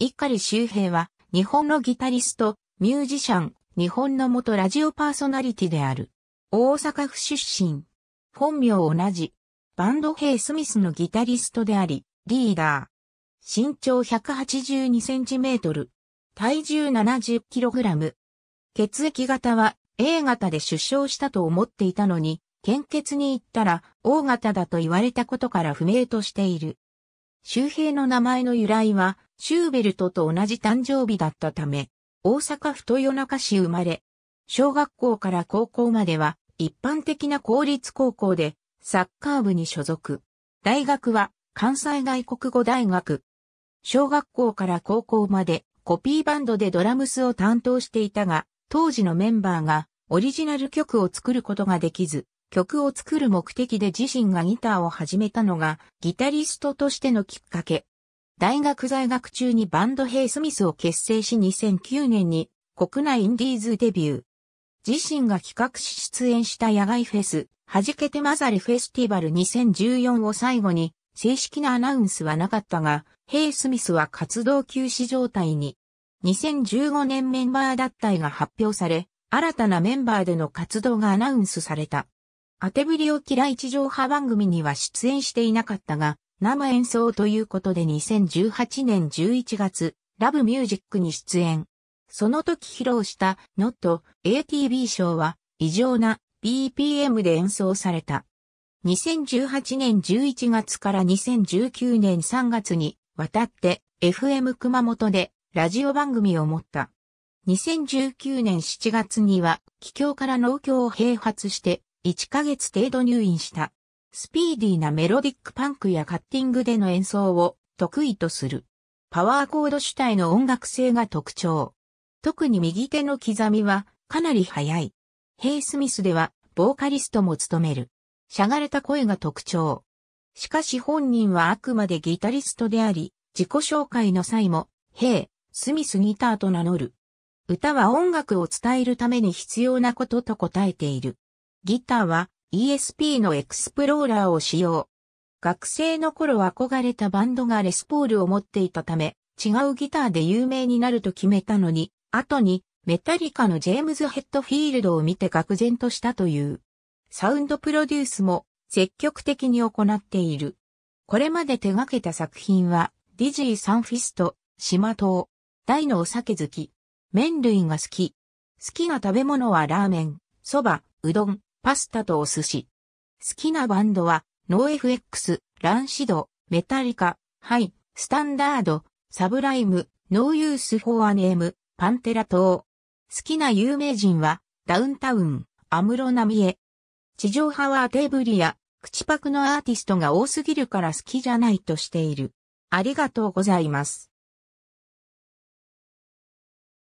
碇周平は、日本のギタリスト、ミュージシャン、日本の元ラジオパーソナリティである。大阪府出身。本名同じ。バンドヘイ・スミスのギタリストであり、リーダー。身長1 8 2トル。体重7 0ラム。血液型は A 型で出生したと思っていたのに、献血に行ったら O 型だと言われたことから不明としている。周平の名前の由来は、シューベルトと同じ誕生日だったため、大阪府豊中市生まれ、小学校から高校までは一般的な公立高校でサッカー部に所属。大学は関西外国語大学。小学校から高校までコピーバンドでドラムスを担当していたが、当時のメンバーがオリジナル曲を作ることができず、曲を作る目的で自身がギターを始めたのがギタリストとしてのきっかけ。大学在学中にバンドヘイスミスを結成し2009年に国内インディーズデビュー。自身が企画し出演した野外フェス、弾けて混ざりフェスティバル2014を最後に正式なアナウンスはなかったが、ヘイスミスは活動休止状態に。2015年メンバー脱退が発表され、新たなメンバーでの活動がアナウンスされた。アテブリオキラ一上派番組には出演していなかったが、生演奏ということで2018年11月、ラブミュージックに出演。その時披露したノット、ATB 賞は異常な BPM で演奏された。2018年11月から2019年3月に渡って FM 熊本でラジオ番組を持った。2019年7月には、帰郷から農協を併発して1ヶ月程度入院した。スピーディーなメロディックパンクやカッティングでの演奏を得意とする。パワーコード主体の音楽性が特徴。特に右手の刻みはかなり速い。ヘイスミスではボーカリストも務める。しゃがれた声が特徴。しかし本人はあくまでギタリストであり、自己紹介の際も、ヘイ、スミスギターと名乗る。歌は音楽を伝えるために必要なことと答えている。ギターは ESP のエクスプローラーを使用。学生の頃憧れたバンドがレスポールを持っていたため、違うギターで有名になると決めたのに、後にメタリカのジェームズ・ヘッドフィールドを見て愕然としたという。サウンドプロデュースも積極的に行っている。これまで手掛けた作品は、ディジー・サンフィスト、島島、大のお酒好き、麺類が好き。好きな食べ物はラーメン、蕎麦、うどん、パスタとお寿司。好きなバンドは、ノー FX、ランシド、メタリカ、ハイ、スタンダード、サブライム、ノーユースフォアネーム、パンテラ等。好きな有名人は、ダウンタウン、アムロナミエ。地上派はテーブリや、口パクのアーティストが多すぎるから好きじゃないとしている。ありがとうございます。